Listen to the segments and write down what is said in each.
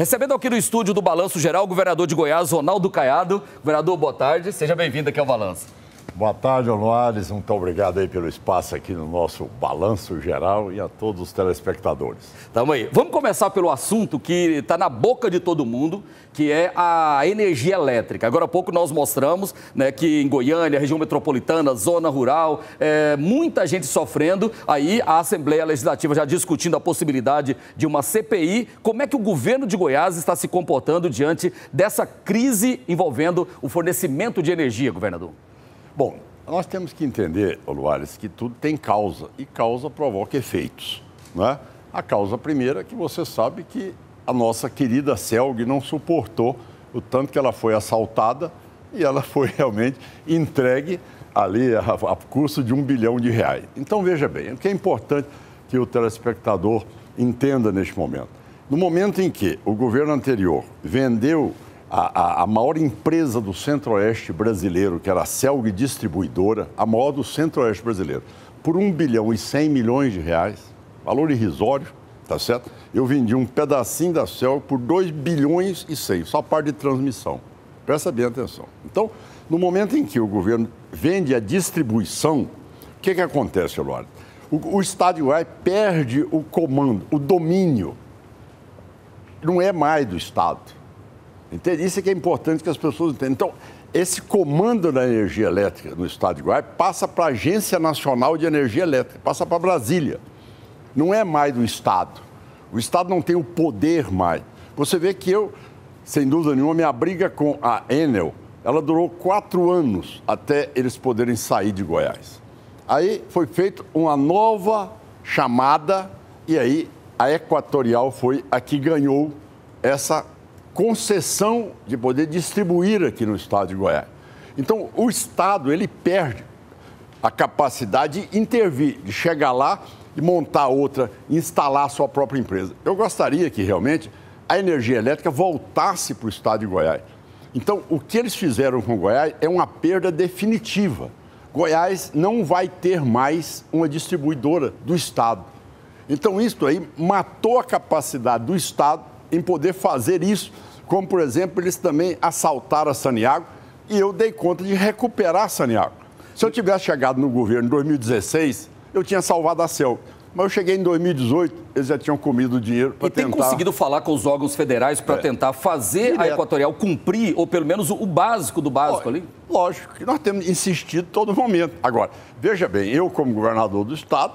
Recebendo aqui no estúdio do Balanço Geral o governador de Goiás, Ronaldo Caiado. Governador, boa tarde. Seja bem-vindo aqui ao Balanço. Boa tarde, Anuares. Muito obrigado aí pelo espaço aqui no nosso Balanço Geral e a todos os telespectadores. Tamo aí. Vamos começar pelo assunto que está na boca de todo mundo, que é a energia elétrica. Agora há pouco nós mostramos né, que em Goiânia, região metropolitana, zona rural, é, muita gente sofrendo. Aí a Assembleia Legislativa já discutindo a possibilidade de uma CPI. Como é que o governo de Goiás está se comportando diante dessa crise envolvendo o fornecimento de energia, governador? Bom, nós temos que entender, Luares, que tudo tem causa e causa provoca efeitos. Né? A causa primeira é que você sabe que a nossa querida Selg não suportou o tanto que ela foi assaltada e ela foi realmente entregue ali a, a custo de um bilhão de reais. Então, veja bem, o que é importante que o telespectador entenda neste momento. No momento em que o governo anterior vendeu a, a, a maior empresa do Centro-Oeste brasileiro, que era a Celg Distribuidora, a maior do Centro-Oeste brasileiro, por 1 bilhão e 100 milhões de reais, valor irrisório, tá certo? Eu vendi um pedacinho da Celg por 2 bilhões e 100, só a parte de transmissão. Presta bem atenção. Então, no momento em que o governo vende a distribuição, o que, que acontece, Eduardo? O, o Estado Uruguai perde o comando, o domínio. Não é mais do Estado Entende? Isso é que é importante que as pessoas entendam. Então, esse comando da energia elétrica no estado de Goiás passa para a Agência Nacional de Energia Elétrica, passa para Brasília. Não é mais do Estado. O Estado não tem o poder mais. Você vê que eu, sem dúvida nenhuma, minha briga com a Enel, ela durou quatro anos até eles poderem sair de Goiás. Aí foi feita uma nova chamada e aí a Equatorial foi a que ganhou essa concessão de poder distribuir aqui no estado de Goiás. Então, o estado ele perde a capacidade de intervir, de chegar lá e montar outra, instalar a sua própria empresa. Eu gostaria que realmente a energia elétrica voltasse para o estado de Goiás. Então, o que eles fizeram com Goiás é uma perda definitiva. Goiás não vai ter mais uma distribuidora do estado. Então, isso aí matou a capacidade do estado em poder fazer isso, como por exemplo, eles também assaltaram a Saniago e eu dei conta de recuperar a Saniago. Se eu tivesse chegado no governo em 2016, eu tinha salvado a CEL. Mas eu cheguei em 2018, eles já tinham comido o dinheiro para tentar... E tem conseguido falar com os órgãos federais para é. tentar fazer Direto. a Equatorial cumprir, ou pelo menos o básico do básico Ó, ali? Lógico, que nós temos insistido todo momento. Agora, veja bem, eu como governador do Estado,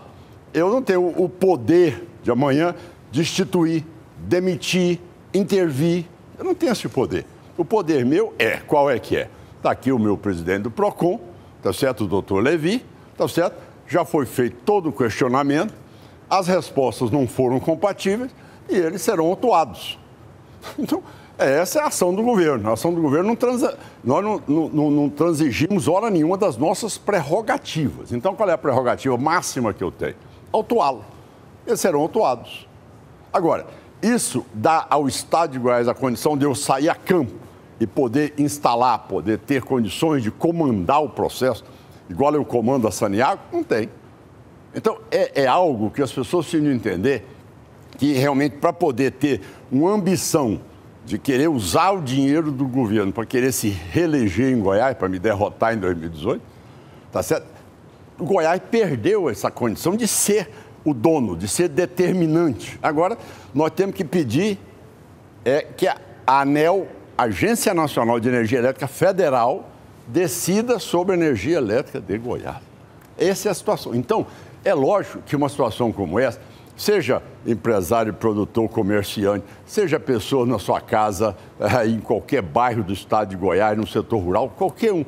eu não tenho o poder de amanhã destituir demitir, intervir. Eu não tenho esse poder. O poder meu é, qual é que é? Está aqui o meu presidente do PROCON, está certo? O doutor Levi, está certo? Já foi feito todo o questionamento, as respostas não foram compatíveis e eles serão atuados. Então, é, essa é a ação do governo. A ação do governo não transa... nós não, não, não, transigimos hora nenhuma das nossas prerrogativas. Então, qual é a prerrogativa máxima que eu tenho? Autuá-lo. Eles serão atuados. Agora, isso dá ao Estado de Goiás a condição de eu sair a campo e poder instalar, poder ter condições de comandar o processo, igual eu comando a Saniago? Não tem. Então, é, é algo que as pessoas precisam entender que realmente para poder ter uma ambição de querer usar o dinheiro do governo para querer se reeleger em Goiás, para me derrotar em 2018, tá certo? O Goiás perdeu essa condição de ser o dono, de ser determinante. Agora, nós temos que pedir é, que a ANEL, Agência Nacional de Energia Elétrica Federal, decida sobre a energia elétrica de Goiás. Essa é a situação. Então, é lógico que uma situação como essa, seja empresário, produtor, comerciante, seja pessoa na sua casa, eh, em qualquer bairro do estado de Goiás, no setor rural, qualquer um,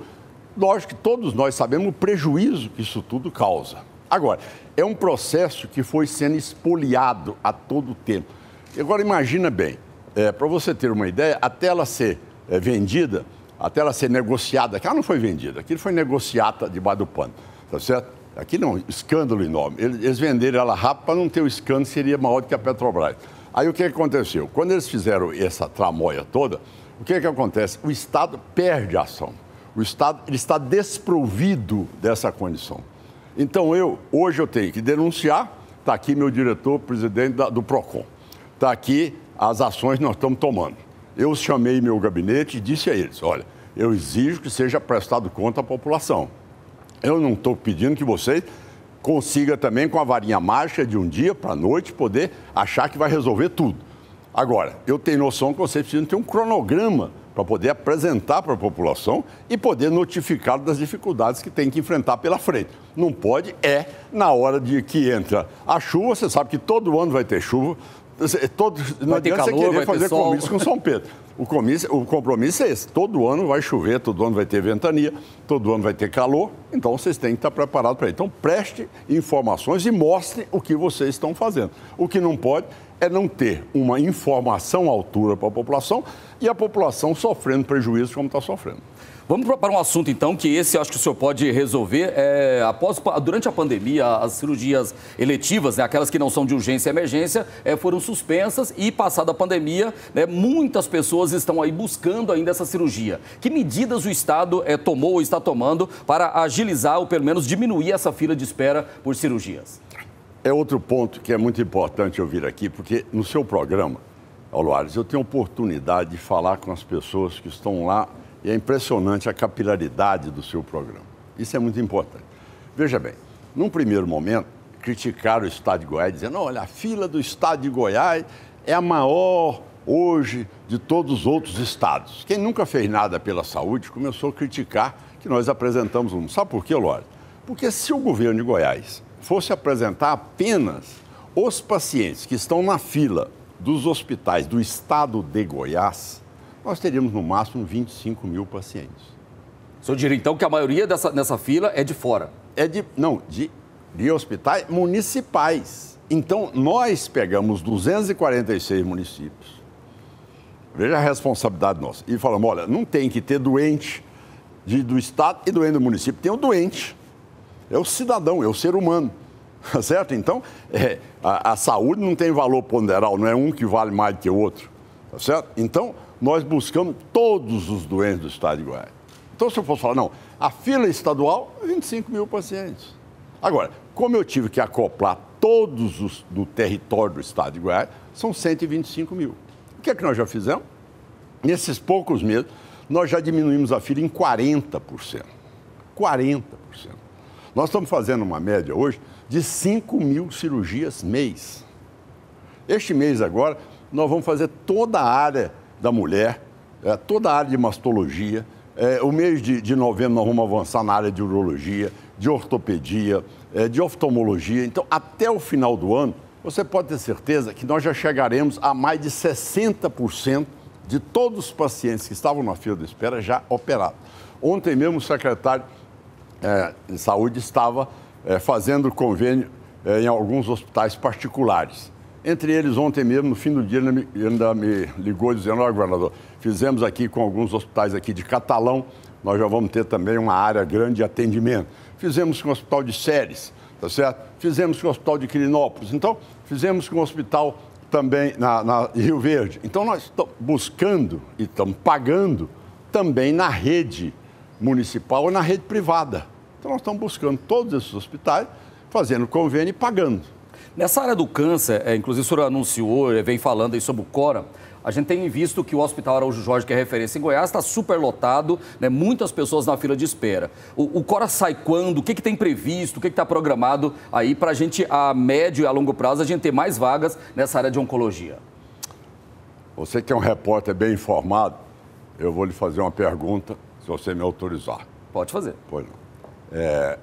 lógico que todos nós sabemos o prejuízo que isso tudo causa. Agora, é um processo que foi sendo espoliado a todo tempo. Agora, imagina bem, é, para você ter uma ideia, até ela ser é, vendida, até ela ser negociada, que ela não foi vendida, aquilo foi negociada debaixo do pano, tá certo? Aqui não, escândalo enorme. Eles venderam ela rápido para não ter o escândalo, seria maior do que a Petrobras. Aí o que aconteceu? Quando eles fizeram essa tramóia toda, o que, é que acontece? O Estado perde a ação. O Estado ele está desprovido dessa condição. Então eu, hoje eu tenho que denunciar, está aqui meu diretor, presidente da, do PROCON, está aqui as ações que nós estamos tomando. Eu chamei meu gabinete e disse a eles, olha, eu exijo que seja prestado conta à população. Eu não estou pedindo que vocês consiga também com a varinha mágica de um dia para a noite poder achar que vai resolver tudo. Agora, eu tenho noção que vocês precisam ter um cronograma para poder apresentar para a população e poder notificar das dificuldades que tem que enfrentar pela frente. Não pode é na hora de que entra a chuva, você sabe que todo ano vai ter chuva, todo, não vai adianta calor, você querer fazer comício com São Pedro. O, comício, o compromisso é esse. Todo ano vai chover, todo ano vai ter ventania, todo ano vai ter calor. Então, vocês têm que estar preparados para isso. Então, preste informações e mostre o que vocês estão fazendo. O que não pode é não ter uma informação à altura para a população e a população sofrendo prejuízos como está sofrendo. Vamos para um assunto, então, que esse acho que o senhor pode resolver. É, após, durante a pandemia, as cirurgias eletivas, né, aquelas que não são de urgência e emergência, é, foram suspensas e, passada a pandemia, né, muitas pessoas estão aí buscando ainda essa cirurgia. Que medidas o Estado é, tomou ou está tomando para agilizar ou, pelo menos, diminuir essa fila de espera por cirurgias? é outro ponto que é muito importante eu vir aqui, porque no seu programa, Aluares, eu tenho oportunidade de falar com as pessoas que estão lá e é impressionante a capilaridade do seu programa. Isso é muito importante. Veja bem, num primeiro momento, criticaram o Estado de Goiás, dizendo, olha, a fila do Estado de Goiás é a maior hoje de todos os outros estados. Quem nunca fez nada pela saúde começou a criticar que nós apresentamos um. Sabe por quê, Lore? Porque se o governo de Goiás fosse apresentar apenas os pacientes que estão na fila dos hospitais do estado de Goiás, nós teríamos no máximo 25 mil pacientes. O senhor diria então que a maioria dessa, nessa fila é de fora? É de. Não, de, de hospitais municipais. Então, nós pegamos 246 municípios, veja a responsabilidade nossa, e falamos: olha, não tem que ter doente de, do estado e doente do município, tem o doente é o cidadão, é o ser humano. certo? Então, é, a, a, saúde não tem valor ponderal, não é um que vale mais do que o outro. Tá certo? Então, nós buscamos todos os doentes do estado de Goiás. Então, se eu fosse falar, não, a fila estadual, 25 mil pacientes. Agora, como eu tive que acoplar todos os do território do estado de Goiás, são 125 mil. O que é que nós já fizemos? Nesses poucos meses, nós já diminuímos a fila em 40%. 40%. Nós estamos fazendo uma média hoje de 5 mil cirurgias mês. Este mês agora, nós vamos fazer toda a área da mulher, é, toda a área de mastologia. É, o mês de, novembro nós vamos avançar na área de urologia, de ortopedia, é, de oftalmologia. Então, até o final do ano, você pode ter certeza que nós já chegaremos a mais de 60% de todos os pacientes que estavam na fila de espera já operados. Ontem mesmo o secretário é, de Saúde estava é, fazendo convênio é, em alguns hospitais particulares. Entre eles, ontem mesmo, no fim do dia, ainda me, ainda me ligou dizendo, olha, governador, fizemos aqui com alguns hospitais aqui de Catalão, nós já vamos ter também uma área grande de atendimento. Fizemos com o Hospital de Séries, tá certo? Fizemos com o Hospital de Quirinópolis. Então, fizemos com o Hospital também na, na Rio Verde. Então, nós estamos buscando e estamos pagando também na rede municipal ou na rede privada. Então, nós estamos buscando todos esses hospitais, fazendo convênio e pagando. Nessa área do câncer, é, inclusive o senhor anunciou, é, vem falando aí sobre o Cora. A gente tem visto que o Hospital Araújo Jorge, que é referência em Goiás, está superlotado, né? muitas pessoas na fila de espera. O, o Cora sai quando? O que, que tem previsto? O que está programado aí para a gente, a médio e a longo prazo, a gente ter mais vagas nessa área de oncologia? Você que é um repórter bem informado, eu vou lhe fazer uma pergunta se você me autorizar. Pode fazer. Pois não. É,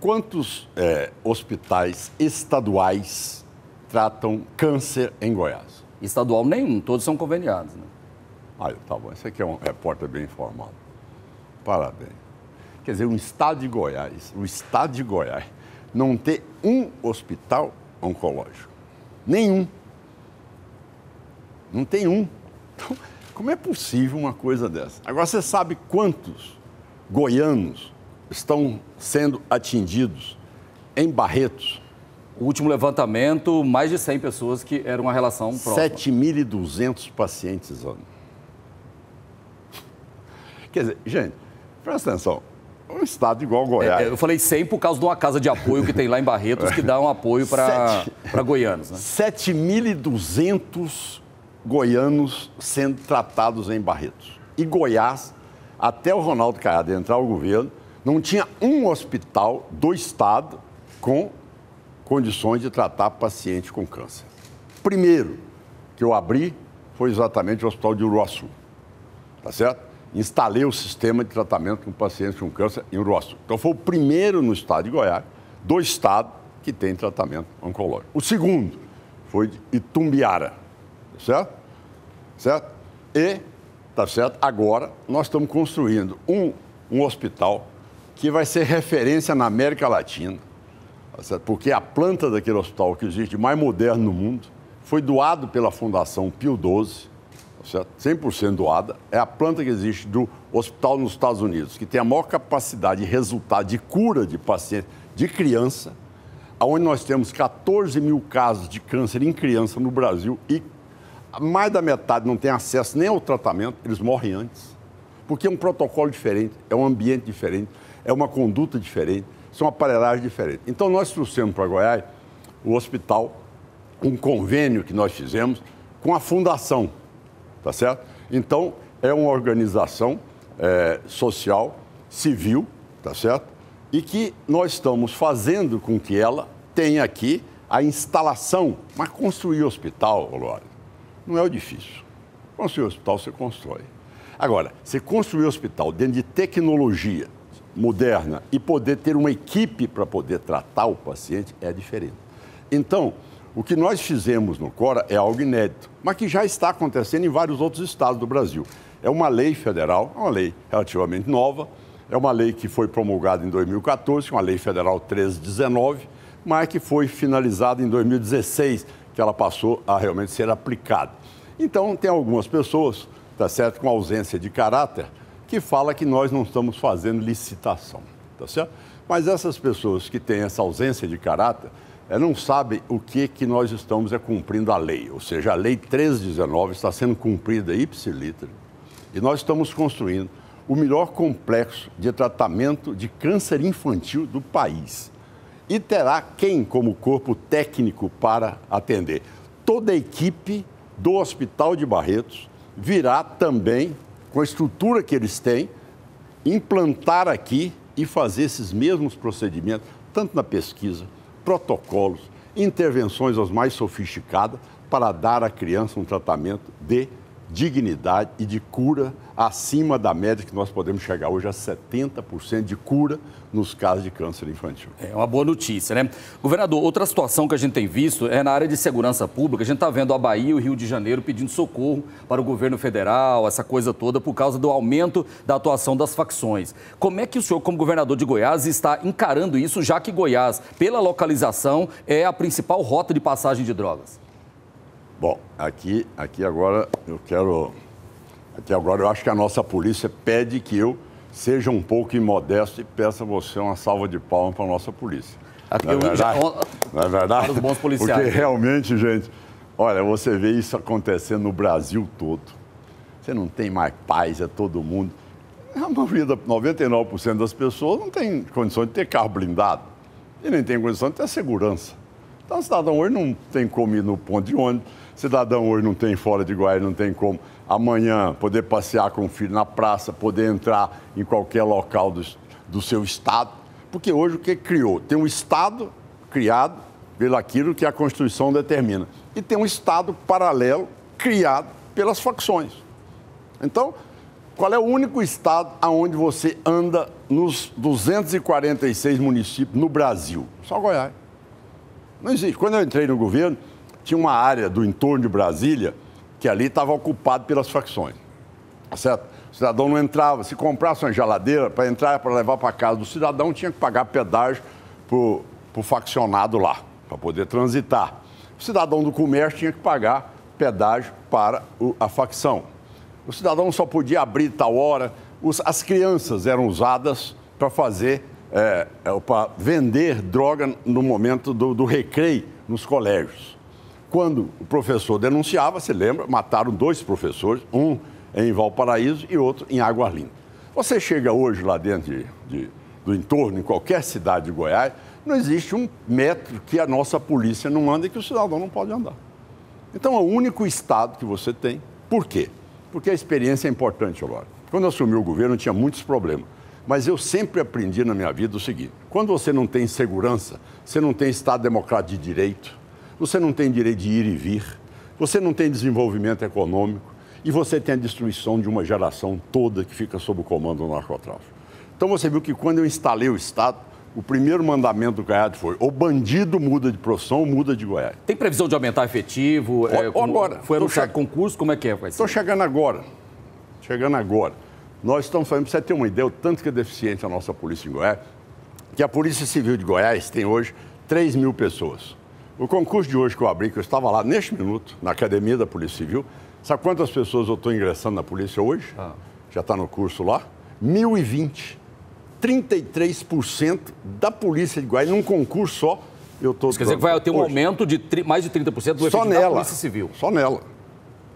quantos é, hospitais estaduais tratam câncer em Goiás? Estadual nenhum, todos são conveniados. Né? Ah, tá bom. Esse aqui é um repórter é bem informado. Parabéns. Quer dizer, o estado de Goiás, o estado de Goiás, não ter um hospital oncológico. Nenhum. Não tem um. Então, como é possível uma coisa dessa? Agora, você sabe quantos goianos estão sendo atingidos em Barretos? O último levantamento, mais de 100 pessoas que eram a relação próxima. 7.200 pacientes ano. Quer dizer, gente, presta atenção. Um estado igual Goiás. É, é eu falei 100 por causa de uma casa de apoio que tem lá em Barretos que dá um apoio para goianos. Né? 7.200 goianos sendo tratados em Barretos. E Goiás, até o Ronaldo Caiado entrar ao governo, não tinha um hospital do Estado com condições de tratar paciente com câncer. Primeiro que eu abri foi exatamente o Hospital de Uruaçu, tá certo? Instalei o sistema de tratamento com pacientes com câncer em Uruaçu. Então foi o primeiro no estado de Goiás, do estado que tem tratamento oncológico. O segundo foi de Itumbiara, certo? Certo? E, tá certo? Agora nós estamos construindo um, um hospital que vai ser referência na América Latina, tá porque a planta daquele hospital que existe mais moderno no mundo foi doado pela Fundação Pio XII, tá certo? 100% doada. É a planta que existe do hospital nos Estados Unidos, que tem a maior capacidade de resultado de cura de paciente, de criança, onde nós temos 14 mil casos de câncer em criança no Brasil e mais da metade não tem acesso nem ao tratamento, eles morrem antes. Porque é um protocolo diferente, é um ambiente diferente, é uma conduta diferente, são aparelhagens diferentes. Então, nós trouxemos para Goiás o hospital, um convênio que nós fizemos com a fundação, tá certo? Então, é uma organização é, social, civil, tá certo? E que nós estamos fazendo com que ela tenha aqui a instalação, mas construir hospital, Glória, não é o difícil. Construir o hospital, você constrói. Agora, você construir o hospital dentro de tecnologia moderna e poder ter uma equipe para poder tratar o paciente é diferente. Então, o que nós fizemos no Cora é algo inédito, mas que já está acontecendo em vários outros estados do Brasil. É uma lei federal, é uma lei relativamente nova, é uma lei que foi promulgada em 2014, uma lei federal 1319, mas que foi finalizada em 2016 que ela passou a realmente ser aplicada. Então, tem algumas pessoas, tá certo, com ausência de caráter, que fala que nós não estamos fazendo licitação, tá certo? Mas essas pessoas que têm essa ausência de caráter, elas é, não sabem o que que nós estamos é cumprindo a lei, ou seja, a lei 1319 está sendo cumprida ipsiliter e nós estamos construindo o melhor complexo de tratamento de câncer infantil do país e terá quem como corpo técnico para atender. Toda a equipe do Hospital de Barretos virá também, com a estrutura que eles têm, implantar aqui e fazer esses mesmos procedimentos, tanto na pesquisa, protocolos, intervenções as mais sofisticadas, para dar à criança um tratamento de dignidade e de cura acima da média que nós podemos chegar hoje a 70% de cura nos casos de câncer infantil. É uma boa notícia, né? Governador, outra situação que a gente tem visto é na área de segurança pública. A gente está vendo a Bahia e o Rio de Janeiro pedindo socorro para o governo federal, essa coisa toda, por causa do aumento da atuação das facções. Como é que o senhor, como governador de Goiás, está encarando isso, já que Goiás, pela localização, é a principal rota de passagem de drogas? Bom, aqui, aqui agora eu quero. Aqui agora eu acho que a nossa polícia pede que eu seja um pouco imodesto e peça a você uma salva de palmas para a nossa polícia. Aqui ah, não é verdade? Não é verdade? Para os bons policiais. Porque né? realmente, gente, olha, você vê isso acontecendo no Brasil todo. Você não tem mais paz, é todo mundo. A maioria, da, 99% das pessoas não tem condição de ter carro blindado e nem tem condição de ter segurança. Então, o cidadão hoje não tem como ir no ponto de ônibus Cidadão hoje não tem fora de Goiás, não tem como. Amanhã poder passear com o filho na praça, poder entrar em qualquer local do, do seu estado. Porque hoje o que criou? Tem um estado criado pelaquilo que a Constituição determina. E tem um estado paralelo criado pelas facções. Então, qual é o único estado aonde você anda nos 246 municípios no Brasil? Só Goiás. Não existe. Quando eu entrei no governo, tinha uma área do entorno de Brasília que ali estava ocupado pelas facções. Tá certo? O cidadão não entrava. Se comprasse uma geladeira para entrar, para levar para casa do cidadão, tinha que pagar pedágio para o faccionado lá, para poder transitar. O cidadão do comércio tinha que pagar pedágio para o, a facção. O cidadão só podia abrir tal hora. Os, as crianças eram usadas para fazer, é, é, para vender droga no momento do, do recreio nos colégios. Quando o professor denunciava, se lembra, mataram dois professores, um em Valparaíso e outro em Águas Linda. Você chega hoje lá dentro de, de, do entorno, em qualquer cidade de Goiás, não existe um metro que a nossa polícia não anda e que o cidadão não pode andar. Então é o único estado que você tem. Por quê? Porque a experiência é importante agora. Quando eu assumi o governo, tinha muitos problemas. Mas eu sempre aprendi na minha vida o seguinte: quando você não tem segurança, você não tem Estado democrático de direito, você não tem direito de ir e vir, você não tem desenvolvimento econômico e você tem a destruição de uma geração toda que fica sob o comando do narcotráfico. Então você viu que quando eu instalei o Estado, o primeiro mandamento do Caiado foi: o bandido muda de profissão, muda de Goiás. Tem previsão de aumentar efetivo? É, agora. Foi no che... concurso? Como é que é? Estou chegando agora. Chegando agora. Nós estamos fazendo, para você ter uma ideia, o tanto que é deficiente a nossa polícia em Goiás, que a Polícia Civil de Goiás tem hoje 3 mil pessoas. O concurso de hoje que eu abri, que eu estava lá neste minuto, na Academia da Polícia Civil, sabe quantas pessoas eu estou ingressando na polícia hoje? Ah. Já está no curso lá? 1.020. 33% da polícia de Goiás, num concurso só, eu estou... Quer dizer que vai ter um hoje. aumento de mais de 30% do só nela, da Polícia Civil. Só nela.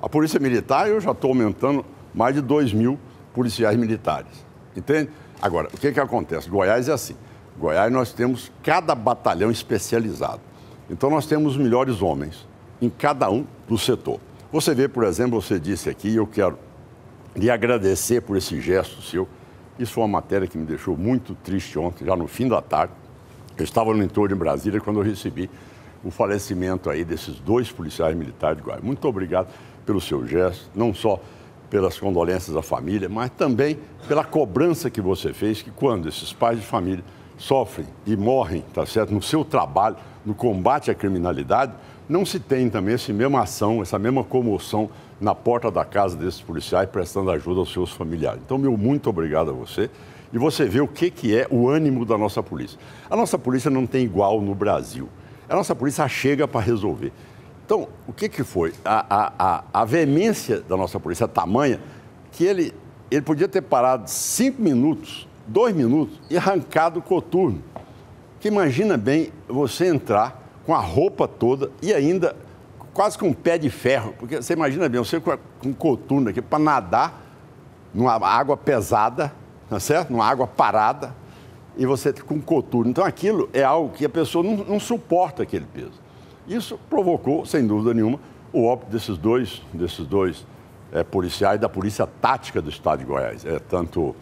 A Polícia Militar, eu já estou aumentando mais de 2 mil policiais militares. Entende? Agora, o que, que acontece? Goiás é assim. Goiás, nós temos cada batalhão especializado. Então, nós temos os melhores homens em cada um do setor. Você vê, por exemplo, você disse aqui, eu quero lhe agradecer por esse gesto seu. Isso foi uma matéria que me deixou muito triste ontem, já no fim da tarde. Eu estava no entorno de Brasília quando eu recebi o falecimento aí desses dois policiais militares de Goiás. Muito obrigado pelo seu gesto, não só pelas condolências à família, mas também pela cobrança que você fez, que quando esses pais de família sofrem e morrem, tá certo, no seu trabalho, no combate à criminalidade, não se tem também essa mesma ação, essa mesma comoção na porta da casa desses policiais prestando ajuda aos seus familiares. Então, meu muito obrigado a você. E você vê o que, que é o ânimo da nossa polícia. A nossa polícia não tem igual no Brasil. A nossa polícia chega para resolver. Então, o que, que foi? A, a, a, a veemência da nossa polícia, a tamanha, que ele, ele podia ter parado cinco minutos dois minutos e arrancar do coturno. Que imagina bem você entrar com a roupa toda e ainda quase com um pé de ferro, porque você imagina bem, você com, a, com coturno aqui para nadar numa água pesada, tá certo? Numa água parada e você com coturno. Então aquilo é algo que a pessoa não, não suporta aquele peso. Isso provocou, sem dúvida nenhuma, o óbito desses dois, desses dois é, policiais da Polícia Tática do Estado de Goiás. É tanto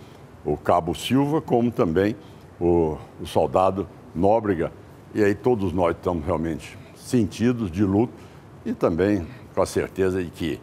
o Cabo Silva, como também o, o soldado Nóbrega. E aí todos nós estamos realmente sentidos de luto e também com a certeza de que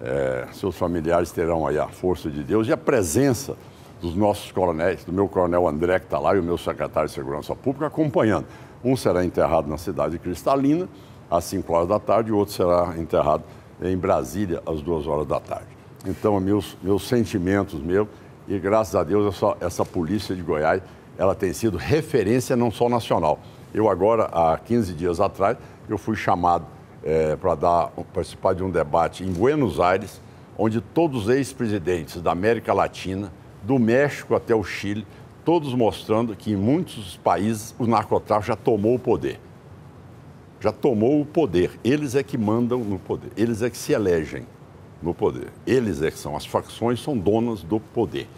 é, seus familiares terão aí a força de Deus e a presença dos nossos coronéis, do meu coronel André, que está lá, e o meu secretário de Segurança Pública acompanhando. Um será enterrado na cidade de Cristalina, às 5 horas da tarde, e o outro será enterrado em Brasília, às 2 horas da tarde. Então, meus, meus sentimentos, meu, e graças a Deus, essa, essa polícia de Goiás, ela tem sido referência não só nacional. Eu agora, há 15 dias atrás, eu fui chamado é, eh, para participar de um debate em Buenos Aires, onde todos os ex-presidentes da América Latina, do México até o Chile, todos mostrando que em muitos países o narcotráfico já tomou o poder. Já tomou o poder. Eles é que mandam no poder, eles é que se elegem no poder. Eles é que são, as facções são donas do poder.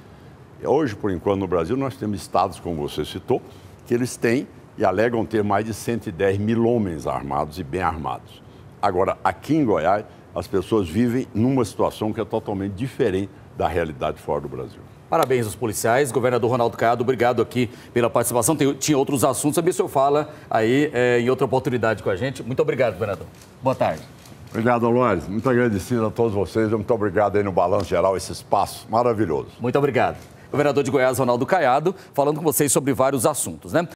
É, hoje, por enquanto, no Brasil, nós temos estados, como você citou, que eles têm e alegam ter mais de 110 mil homens armados e bem armados. Agora, aqui em Goiás, as pessoas vivem numa situação que é totalmente diferente da realidade fora do Brasil. Parabéns aos policiais. Governador Ronaldo Caiado, obrigado aqui pela participação. Tem, tinha outros assuntos, também o senhor fala aí é, em outra oportunidade com a gente. Muito obrigado, governador. Boa tarde. Obrigado, Lores. Muito agradecido a todos vocês. Muito obrigado aí no Balanço Geral, esse espaço maravilhoso. Muito obrigado. O vereador de Goiás, Ronaldo Caiado, falando com vocês sobre vários assuntos, né?